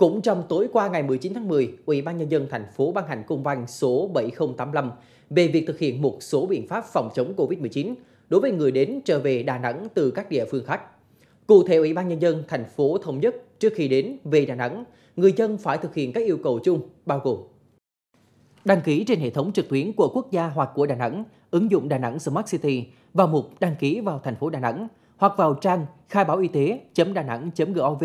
Cũng trong tối qua ngày 19 tháng 10, Ủy ban Nhân dân thành phố ban hành công văn số 7085 về việc thực hiện một số biện pháp phòng chống COVID-19 đối với người đến trở về Đà Nẵng từ các địa phương khác. Cụ thể, Ủy ban Nhân dân thành phố thống nhất trước khi đến về Đà Nẵng, người dân phải thực hiện các yêu cầu chung bao gồm Đăng ký trên hệ thống trực tuyến của quốc gia hoặc của Đà Nẵng, ứng dụng Đà Nẵng Smart City vào mục đăng ký vào thành phố Đà Nẵng hoặc vào trang khai báo y tế đà nẵng gov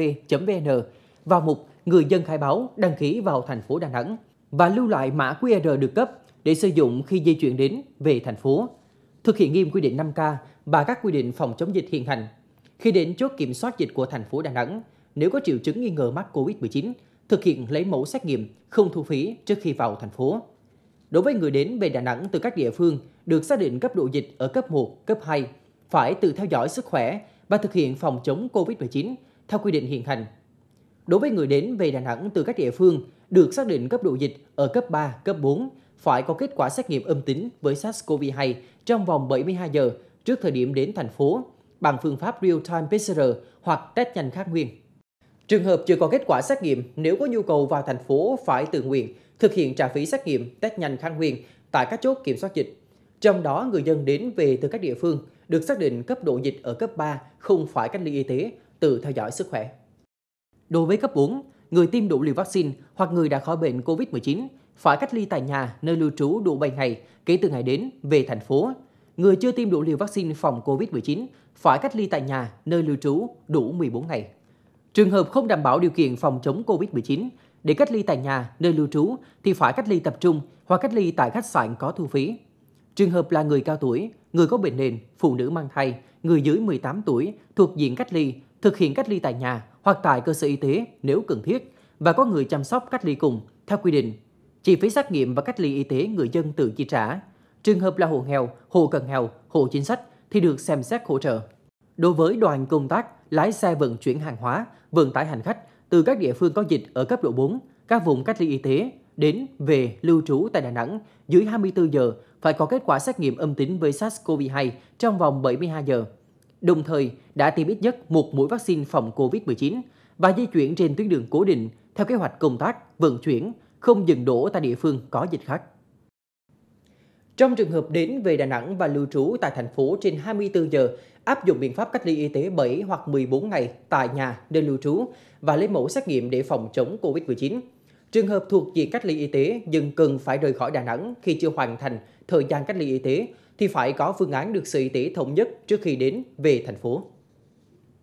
vn vào mục Người dân khai báo đăng ký vào thành phố Đà Nẵng và lưu lại mã QR được cấp để sử dụng khi di chuyển đến về thành phố. Thực hiện nghiêm quy định 5K và các quy định phòng chống dịch hiện hành. Khi đến chốt kiểm soát dịch của thành phố Đà Nẵng, nếu có triệu chứng nghi ngờ mắc COVID-19, thực hiện lấy mẫu xét nghiệm không thu phí trước khi vào thành phố. Đối với người đến về Đà Nẵng từ các địa phương được xác định cấp độ dịch ở cấp 1, cấp 2, phải tự theo dõi sức khỏe và thực hiện phòng chống COVID-19 theo quy định hiện hành Đối với người đến về Đà Nẵng từ các địa phương được xác định cấp độ dịch ở cấp 3, cấp 4, phải có kết quả xét nghiệm âm tính với SARS-CoV-2 trong vòng 72 giờ trước thời điểm đến thành phố bằng phương pháp real-time PCR hoặc test nhanh kháng nguyên. Trường hợp chưa có kết quả xét nghiệm, nếu có nhu cầu vào thành phố phải tự nguyện thực hiện trả phí xét nghiệm test nhanh kháng nguyên tại các chốt kiểm soát dịch. Trong đó, người dân đến về từ các địa phương được xác định cấp độ dịch ở cấp 3 không phải cách ly y tế, tự theo dõi sức khỏe. Đối với cấp 4, người tiêm đủ liều vaccine hoặc người đã khỏi bệnh COVID-19 phải cách ly tại nhà nơi lưu trú đủ 7 ngày kể từ ngày đến về thành phố. Người chưa tiêm đủ liều vaccine phòng COVID-19 phải cách ly tại nhà nơi lưu trú đủ 14 ngày. Trường hợp không đảm bảo điều kiện phòng chống COVID-19 để cách ly tại nhà nơi lưu trú thì phải cách ly tập trung hoặc cách ly tại khách sạn có thu phí. Trường hợp là người cao tuổi, người có bệnh nền, phụ nữ mang thai, người dưới 18 tuổi thuộc diện cách ly thực hiện cách ly tại nhà hoặc tại cơ sở y tế nếu cần thiết và có người chăm sóc cách ly cùng theo quy định. Chi phí xét nghiệm và cách ly y tế người dân tự chi trả. Trường hợp là hộ nghèo, hộ cận nghèo, hộ chính sách thì được xem xét hỗ trợ. Đối với đoàn công tác, lái xe vận chuyển hàng hóa, vận tải hành khách từ các địa phương có dịch ở cấp độ 4, các vùng cách ly y tế đến về lưu trú tại Đà Nẵng dưới 24 giờ phải có kết quả xét nghiệm âm tính với SARS-CoV-2 trong vòng 72 giờ đồng thời đã tiêm ít nhất một mũi vaccine phòng COVID-19 và di chuyển trên tuyến đường cố định theo kế hoạch công tác, vận chuyển, không dừng đổ tại địa phương có dịch khác. Trong trường hợp đến về Đà Nẵng và lưu trú tại thành phố trên 24 giờ, áp dụng biện pháp cách ly y tế 7 hoặc 14 ngày tại nhà nơi lưu trú và lấy mẫu xét nghiệm để phòng chống COVID-19. Trường hợp thuộc diện cách ly y tế nhưng cần phải rời khỏi Đà Nẵng khi chưa hoàn thành thời gian cách ly y tế thì phải có phương án được sự y tế thống nhất trước khi đến về thành phố.